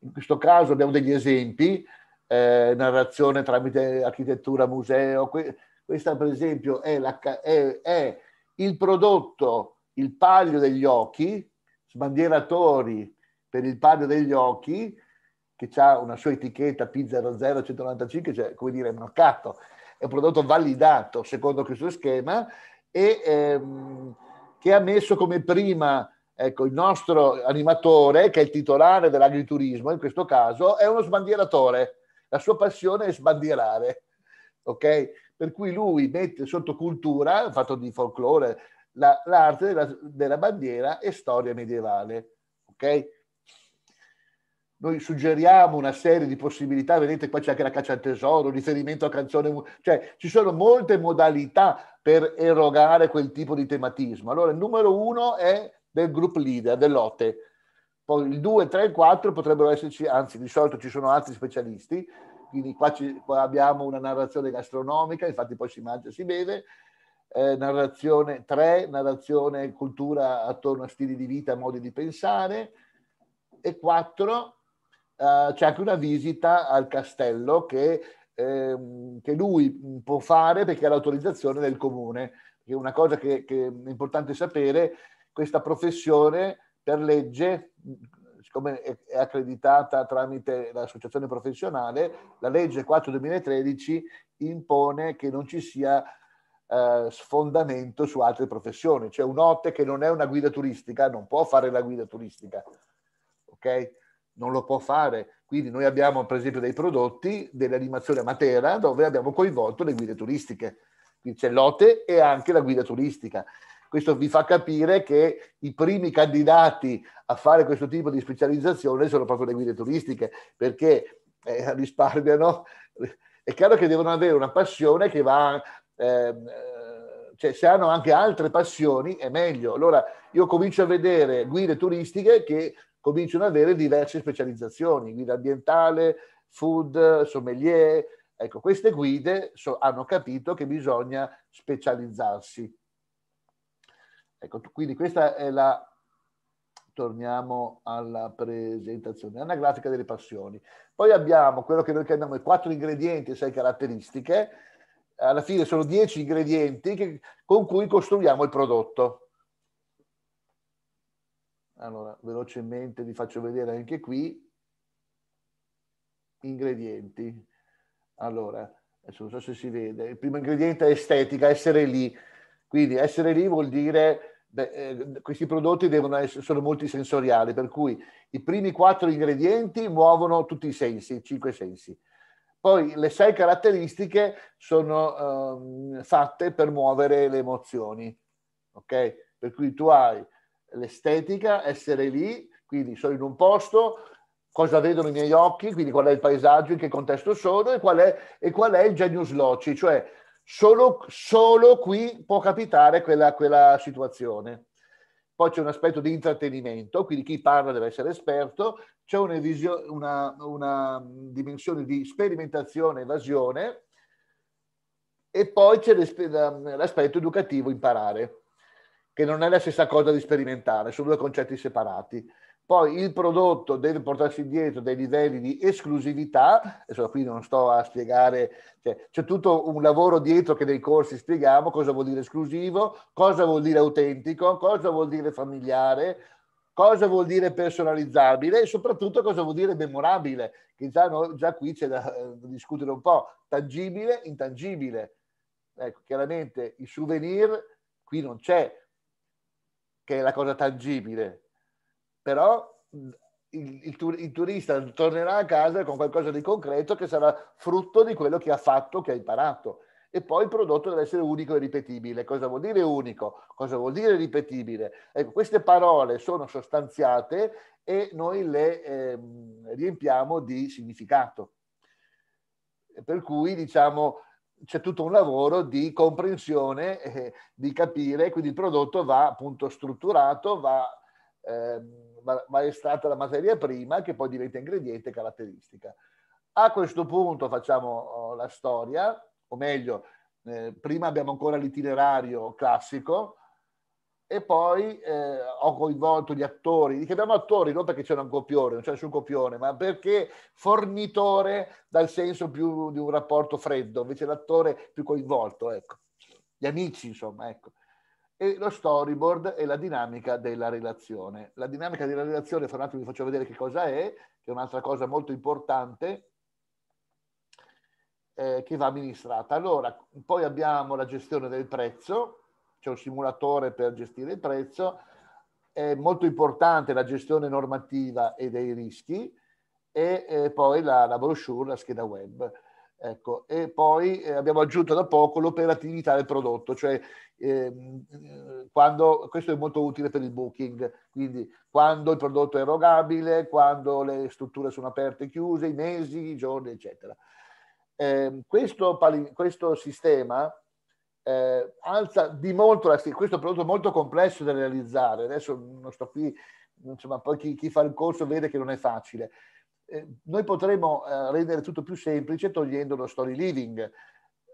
in questo caso abbiamo degli esempi, eh, narrazione tramite architettura, museo, que- questa per esempio è, la, è, è il prodotto, il paglio degli occhi, sbandieratori per il padre degli occhi, che ha una sua etichetta P00195, cioè come dire, mercato. È un prodotto validato secondo questo schema e ehm, che ha messo come prima ecco, il nostro animatore, che è il titolare dell'agriturismo in questo caso, è uno sbandieratore. La sua passione è sbandierare. ok? Per cui lui mette sotto cultura, fatto di folklore, la, l'arte della, della bandiera e storia medievale. ok? noi suggeriamo una serie di possibilità, vedete qua c'è anche la caccia al tesoro, riferimento a canzone, cioè ci sono molte modalità per erogare quel tipo di tematismo. Allora il numero uno è del group leader, dell'OTE, poi il 2, 3 e 4 potrebbero esserci, anzi di solito ci sono altri specialisti, quindi qua, ci, qua abbiamo una narrazione gastronomica, infatti poi si mangia e si beve, eh, narrazione 3, narrazione cultura attorno a stili di vita, modi di pensare, e 4 eh, c'è anche una visita al castello che, ehm, che, lui può fare perché ha l'autorizzazione del comune. Che è una cosa che, che è importante sapere, questa professione per legge, siccome è accreditata tramite l'associazione professionale, la legge 4 2013 impone che non ci sia eh, sfondamento su altre professioni, cioè un OTE che non è una guida turistica non può fare la guida turistica, ok? non lo può fare. Quindi noi abbiamo per esempio dei prodotti dell'animazione a Matera dove abbiamo coinvolto le guide turistiche. Quindi c'è l'OTE e anche la guida turistica. Questo vi fa capire che i primi candidati a fare questo tipo di specializzazione sono proprio le guide turistiche perché eh, risparmiano. È chiaro che devono avere una passione che va... Ehm, eh, cioè, se hanno anche altre passioni è meglio. Allora io comincio a vedere guide turistiche che cominciano ad avere diverse specializzazioni, guida ambientale, food, sommelier. Ecco, queste guide so, hanno capito che bisogna specializzarsi. Ecco, quindi questa è la... Torniamo alla presentazione anagrafica delle passioni. Poi abbiamo quello che noi chiamiamo i quattro ingredienti e sei caratteristiche. Alla fine sono dieci ingredienti che, con cui costruiamo il prodotto. Allora, velocemente vi faccio vedere anche qui. Ingredienti. Allora, adesso non so se si vede. Il primo ingrediente è estetica, essere lì. Quindi essere lì vuol dire beh, eh, questi prodotti devono essere, sono multisensoriali, per cui i primi quattro ingredienti muovono tutti i sensi, i cinque sensi. Poi le sei caratteristiche sono eh, fatte per muovere le emozioni. Ok? Per cui tu hai l'estetica, essere lì, quindi sono in un posto, cosa vedono i miei occhi, quindi qual è il paesaggio, in che contesto sono e qual è, e qual è il genius loci, cioè solo, solo qui può capitare quella, quella situazione. Poi c'è un aspetto di intrattenimento, quindi chi parla deve essere esperto, c'è una, una, una dimensione di sperimentazione, evasione e poi c'è l'aspetto educativo, imparare che non è la stessa cosa di sperimentare, sono due concetti separati. Poi il prodotto deve portarsi dietro dei livelli di esclusività, adesso qui non sto a spiegare, cioè, c'è tutto un lavoro dietro che nei corsi spieghiamo cosa vuol dire esclusivo, cosa vuol dire autentico, cosa vuol dire familiare, cosa vuol dire personalizzabile e soprattutto cosa vuol dire memorabile, che già, no, già qui c'è da eh, discutere un po', tangibile, intangibile. Ecco, chiaramente il souvenir qui non c'è, che è la cosa tangibile. Però il, il, il, turista tornerà a casa con qualcosa di concreto che sarà frutto di quello che ha fatto, che ha imparato. E poi il prodotto deve essere unico e ripetibile. Cosa vuol dire unico? Cosa vuol dire ripetibile? Ecco, queste parole sono sostanziate e noi le eh, riempiamo di significato. Per cui, diciamo, c'è tutto un lavoro di comprensione, eh, di capire, quindi il prodotto va appunto strutturato, va, eh, va, va estratta la materia prima che poi diventa ingrediente caratteristica. A questo punto facciamo oh, la storia, o meglio, eh, prima abbiamo ancora l'itinerario classico, e poi eh, ho coinvolto gli attori, li chiamiamo attori non perché c'è un copione, non c'è nessun copione, ma perché fornitore dal senso più di un rapporto freddo, invece l'attore più coinvolto, ecco. gli amici insomma, ecco. E lo storyboard è la dinamica della relazione. La dinamica della relazione, fra un attimo vi faccio vedere che cosa è, che è un'altra cosa molto importante, eh, che va amministrata. Allora, poi abbiamo la gestione del prezzo, c'è un simulatore per gestire il prezzo, è molto importante la gestione normativa e dei rischi e, e poi la, la, brochure, la scheda web. Ecco, e poi eh, abbiamo aggiunto da poco l'operatività del prodotto, cioè eh, quando, questo è molto utile per il booking, quindi quando il prodotto è erogabile, quando le strutture sono aperte e chiuse, i mesi, i giorni, eccetera. Eh, questo, questo sistema eh, alza di molto la stima. Questo è un prodotto molto complesso da realizzare. Adesso non sto qui, insomma, poi chi, chi fa il corso vede che non è facile. Eh, noi potremmo eh, rendere tutto più semplice togliendo lo story living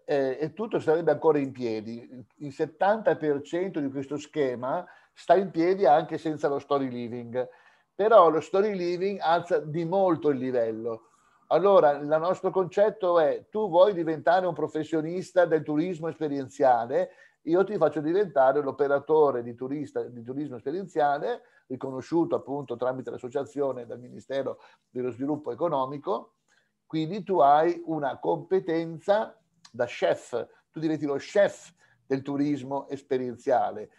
eh, e tutto sarebbe ancora in piedi. Il 70% di questo schema sta in piedi anche senza lo story living, però lo story living alza di molto il livello allora, il nostro concetto è tu vuoi diventare un professionista del turismo esperienziale, io ti faccio diventare l'operatore di, turista, di turismo esperienziale, riconosciuto appunto tramite l'associazione dal Ministero dello Sviluppo Economico, quindi tu hai una competenza da chef, tu diventi lo chef del turismo esperienziale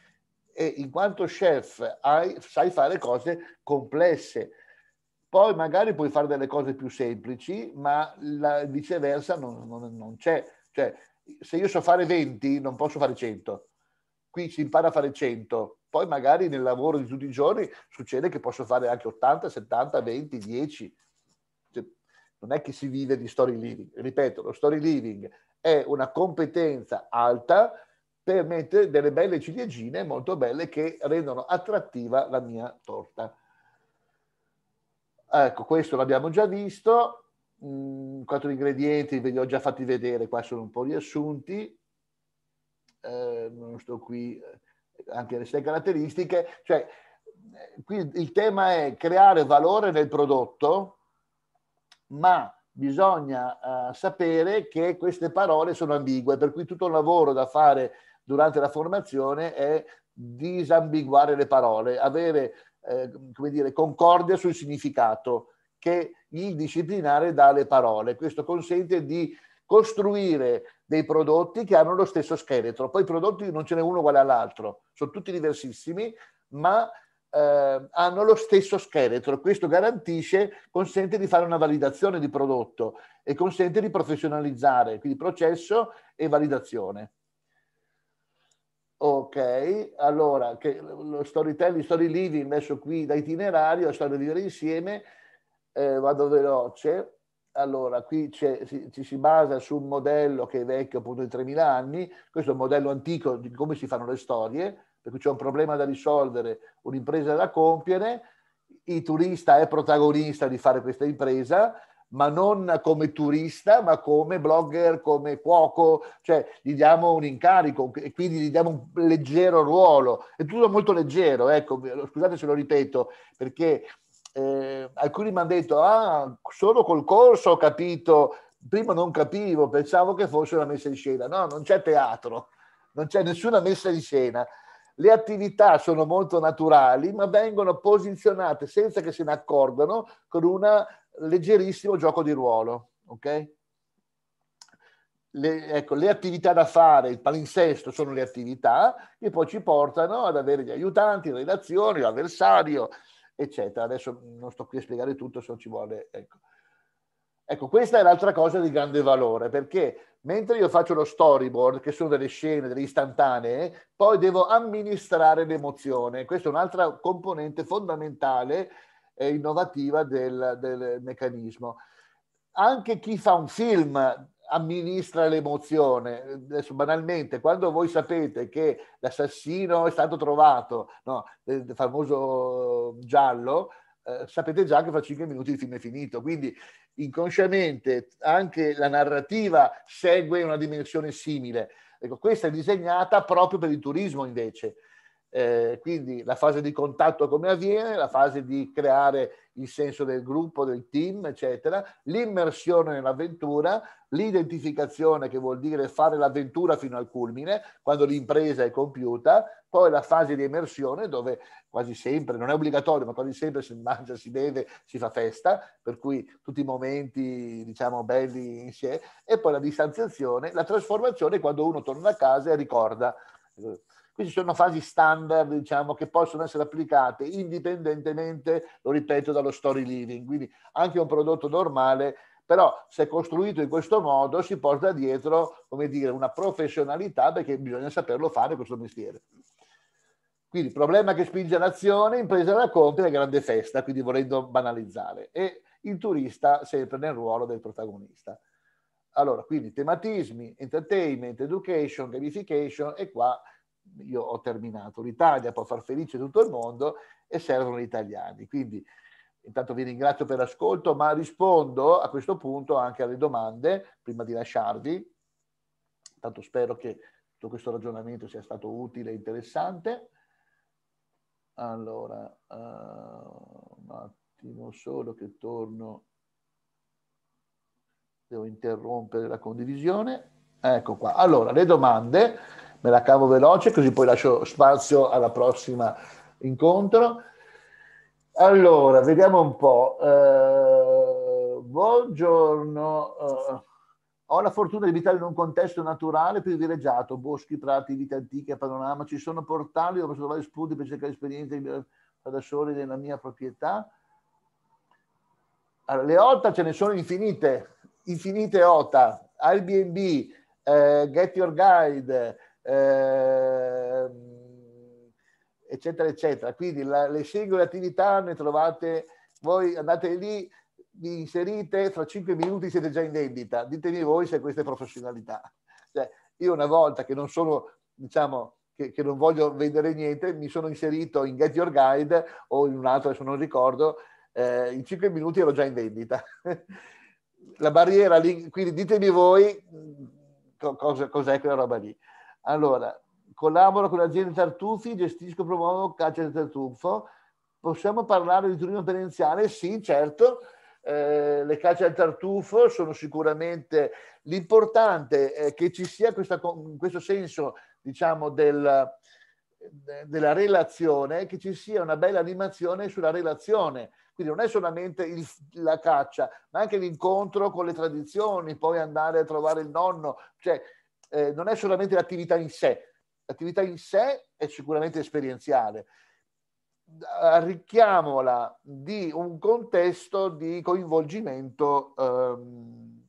e in quanto chef hai, sai fare cose complesse poi magari puoi fare delle cose più semplici, ma la viceversa non, non, non c'è. Cioè, se io so fare 20, non posso fare 100. Qui si impara a fare 100. Poi magari nel lavoro di tutti i giorni succede che posso fare anche 80, 70, 20, 10. Cioè, non è che si vive di story living. Ripeto, lo story living è una competenza alta per mettere delle belle ciliegine molto belle che rendono attrattiva la mia torta. Ecco, questo l'abbiamo già visto, mh, mm, quattro ingredienti ve li ho già fatti vedere, qua sono un po' riassunti, eh, non sto qui, eh, anche le sue caratteristiche, cioè eh, qui il tema è creare valore nel prodotto, ma bisogna eh, sapere che queste parole sono ambigue, per cui tutto il lavoro da fare durante la formazione è disambiguare le parole, avere eh, come dire, concordia sul significato che il disciplinare dà alle parole. Questo consente di costruire dei prodotti che hanno lo stesso scheletro. Poi i prodotti non ce n'è uno uguale all'altro, sono tutti diversissimi, ma eh, hanno lo stesso scheletro. Questo garantisce, consente di fare una validazione di prodotto e consente di professionalizzare, quindi processo e validazione. Ok, allora che lo storytelling, story living messo qui da itinerario, storia di vivere insieme, eh, vado veloce. Allora, qui ci, ci, si basa su un modello che è vecchio appunto di 3000 anni, questo è un modello antico di come si fanno le storie, per cui c'è un problema da risolvere, un'impresa da compiere, il turista è protagonista di fare questa impresa, ma non come turista, ma come blogger, come cuoco, cioè gli diamo un incarico e quindi gli diamo un leggero ruolo. È tutto molto leggero, ecco, scusate se lo ripeto, perché eh, alcuni mi hanno detto, ah, solo col corso ho capito, prima non capivo, pensavo che fosse una messa in scena. No, non c'è teatro, non c'è nessuna messa in scena. Le attività sono molto naturali, ma vengono posizionate senza che se ne accorgano con una leggerissimo gioco di ruolo, ok? Le, ecco, le attività da fare, il palinsesto sono le attività che poi ci portano ad avere gli aiutanti, le relazioni, l'avversario, eccetera. Adesso non sto qui a spiegare tutto, se non ci vuole. Ecco. ecco, questa è l'altra cosa di grande valore, perché mentre io faccio lo storyboard, che sono delle scene, delle istantanee, poi devo amministrare l'emozione. Questa è un'altra componente fondamentale e innovativa del, del meccanismo. Anche chi fa un film amministra l'emozione. Adesso, banalmente, quando voi sapete che l'assassino è stato trovato, no, il famoso giallo, eh, sapete già che fra cinque minuti il film è finito. Quindi inconsciamente anche la narrativa segue una dimensione simile. Ecco, questa è disegnata proprio per il turismo invece eh, quindi la fase di contatto come avviene, la fase di creare il senso del gruppo, del team, eccetera, l'immersione nell'avventura, l'identificazione che vuol dire fare l'avventura fino al culmine, quando l'impresa è compiuta, poi la fase di immersione dove quasi sempre, non è obbligatorio, ma quasi sempre si mangia, si beve, si fa festa, per cui tutti i momenti diciamo belli insieme, e poi la distanziazione, la trasformazione quando uno torna a casa e ricorda eh, quindi sono fasi standard, diciamo, che possono essere applicate indipendentemente, lo ripeto, dallo story living. Quindi anche un prodotto normale però se costruito in questo modo si porta dietro come dire, una professionalità perché bisogna saperlo fare questo mestiere. Quindi problema che spinge l'azione, impresa da compiere, grande festa, quindi volendo banalizzare. E il turista sempre nel ruolo del protagonista. Allora, quindi tematismi, entertainment, education, gamification e qua io ho terminato. L'Italia può far felice tutto il mondo e servono gli italiani. Quindi intanto vi ringrazio per l'ascolto, ma rispondo a questo punto anche alle domande prima di lasciarvi. Tanto spero che tutto questo ragionamento sia stato utile e interessante. Allora, uh, un attimo solo che torno. Devo interrompere la condivisione. Ecco qua. Allora, le domande me la cavo veloce così poi lascio spazio alla prossima incontro. Allora, vediamo un po'. Eh, buongiorno. Eh, ho la fortuna di abitare in un contesto naturale privilegiato, boschi, prati, vite antiche, panorama. Ci sono portali dove posso trovare spunti per cercare esperienze da soli nella mia proprietà. Allora, le OTA ce ne sono infinite, infinite OTA, Airbnb, eh, Get Your Guide, eh, eccetera, eccetera. Quindi la, le singole attività ne trovate, voi andate lì, vi inserite, fra cinque minuti siete già in vendita. Ditemi voi se questa è professionalità. Cioè, io una volta che non sono, diciamo, che, che, non voglio vendere niente, mi sono inserito in Get Your Guide o in un altro, adesso non ricordo, eh, in cinque minuti ero già in vendita. *laughs* La barriera lì, quindi ditemi voi cos'è quella roba lì. Allora, collaboro con l'azienda Tartufi, gestisco e promuovo caccia del tartufo. Possiamo parlare di turismo perenziale? Sì, certo. Eh, le cacce al tartufo sono sicuramente l'importante è che ci sia questa, questo senso diciamo del, de, della relazione che ci sia una bella animazione sulla relazione quindi non è solamente il, la caccia ma anche l'incontro con le tradizioni poi andare a trovare il nonno cioè eh, non è solamente l'attività in sé, l'attività in sé è sicuramente esperienziale. Arricchiamola di un contesto di coinvolgimento ehm,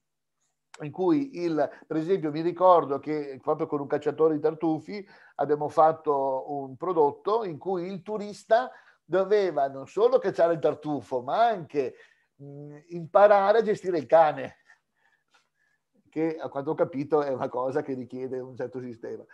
in cui il, per esempio mi ricordo che proprio con un cacciatore di tartufi abbiamo fatto un prodotto in cui il turista doveva non solo cacciare il tartufo ma anche mh, mm, imparare a gestire il cane che a quanto ho capito è una cosa che richiede un certo sistema.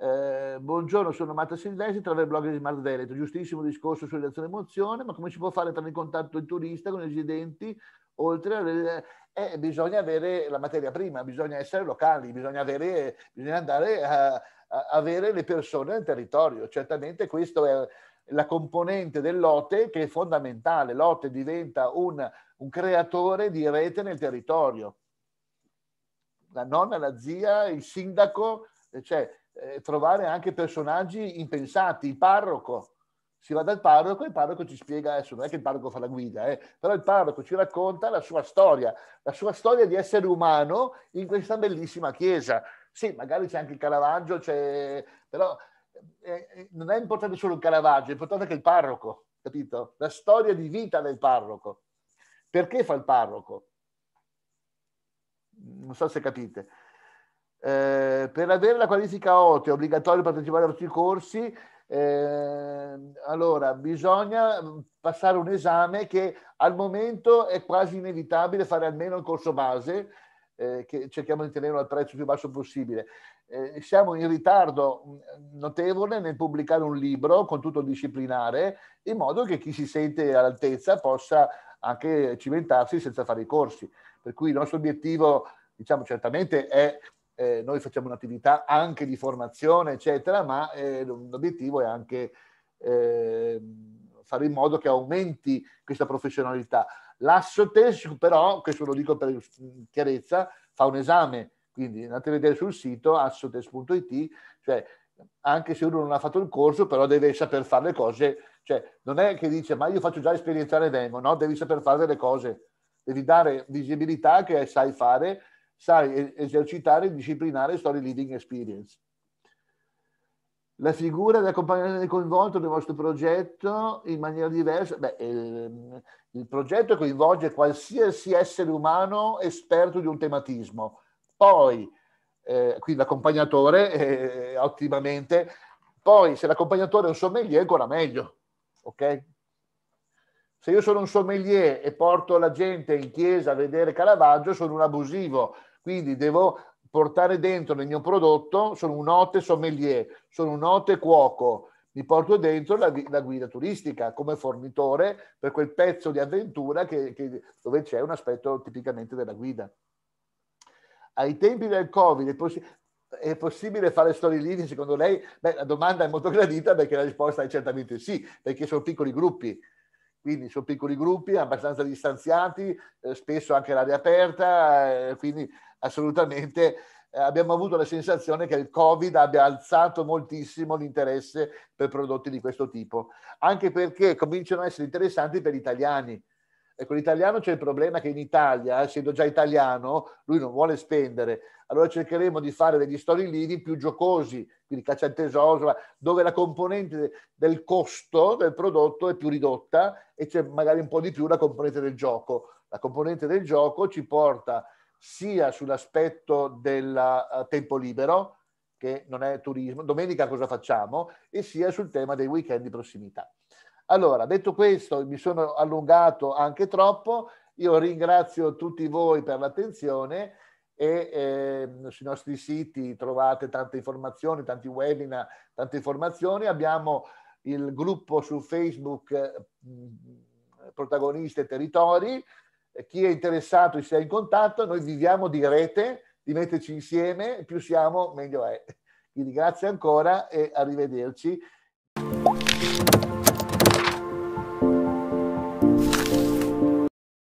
Eh, buongiorno, sono Marta Silvestri, tra i blog di Smart Veneto. Giustissimo discorso sulla sull'azione emozione, ma come si può fare entrare in contatto il turista con i residenti? Oltre a... Eh, bisogna avere la materia prima, bisogna essere locali, bisogna, avere, bisogna andare a, a avere le persone nel territorio. Certamente questa è la componente dell'OTE che è fondamentale. L'OTE diventa un, un creatore di rete nel territorio la nonna, la zia, il sindaco, eh, cioè eh, trovare anche personaggi impensati, il parroco. Si va dal parroco e il parroco ci spiega, adesso non è che il parroco fa la guida, eh, però il parroco ci racconta la sua storia, la sua storia di essere umano in questa bellissima chiesa. Sì, magari c'è anche il Caravaggio, però eh, eh, non è importante solo il Caravaggio, è importante anche il parroco, capito? La storia di vita del parroco. Perché fa il parroco? non so se capite. Eh, per avere la qualifica OTE è obbligatorio partecipare a tutti i corsi, eh, allora bisogna mm, passare un esame che al momento è quasi inevitabile fare almeno il corso base, eh, che cerchiamo di tenere al prezzo più basso possibile. Eh, siamo in ritardo mm, notevole nel pubblicare un libro con tutto il disciplinare, in modo che chi si sente all'altezza possa anche cimentarsi senza fare i corsi. Per cui il nostro obiettivo, diciamo, certamente è, eh, noi facciamo un'attività anche di formazione, eccetera, ma eh, l'obiettivo è anche eh, fare in modo che aumenti questa professionalità. L'Assotec però, questo lo dico per chiarezza, fa un esame, quindi andate a vedere sul sito assotec.it, cioè anche se uno non ha fatto il corso, però deve saper fare le cose, cioè non è che dice ma io faccio già esperienziale demo, no, devi saper fare le cose, devi dare visibilità che sai fare, sai esercitare e disciplinare story leading experience. La figura di dell'accompagnatore coinvolto nel vostro progetto in maniera diversa, beh, il, ehm, il progetto coinvolge qualsiasi essere umano esperto di un tematismo. Poi, eh, qui l'accompagnatore, eh, ottimamente, poi se l'accompagnatore è un sommelier ancora meglio, ok? Se io sono un sommelier e porto la gente in chiesa a vedere Caravaggio, sono un abusivo, quindi devo portare dentro nel mio prodotto, sono un note sommelier, sono un note cuoco, mi porto dentro la, la guida turistica come fornitore per quel pezzo di avventura che, che, dove c'è un aspetto tipicamente della guida. Ai tempi del Covid è, possi- è possibile fare story living secondo lei? Beh, la domanda è molto gradita perché la risposta è certamente sì, perché sono piccoli gruppi quindi sono piccoli gruppi, abbastanza distanziati, eh, spesso anche l'aria aperta, eh, quindi assolutamente eh, abbiamo avuto la sensazione che il Covid abbia alzato moltissimo l'interesse per prodotti di questo tipo, anche perché cominciano a essere interessanti per gli italiani. Ecco, l'italiano c'è il problema che in Italia, essendo già italiano, lui non vuole spendere, allora cercheremo di fare degli story leading più giocosi, quindi caccia al tesoro, dove la componente del costo del prodotto è più ridotta e c'è magari un po' di più la componente del gioco. La componente del gioco ci porta sia sull'aspetto del eh, tempo libero, che non è turismo, domenica cosa facciamo, e sia sul tema dei weekend di prossimità. Allora, detto questo, mi sono allungato anche troppo, io ringrazio tutti voi per l'attenzione e eh, sui nostri siti trovate tante informazioni, tanti webinar, tante informazioni. Abbiamo il gruppo su Facebook mhmm, eh, Protagoniste Territori. Chi è interessato e è in contatto, noi viviamo di rete, di metterci insieme, più siamo meglio è. Quindi grazie ancora e arrivederci.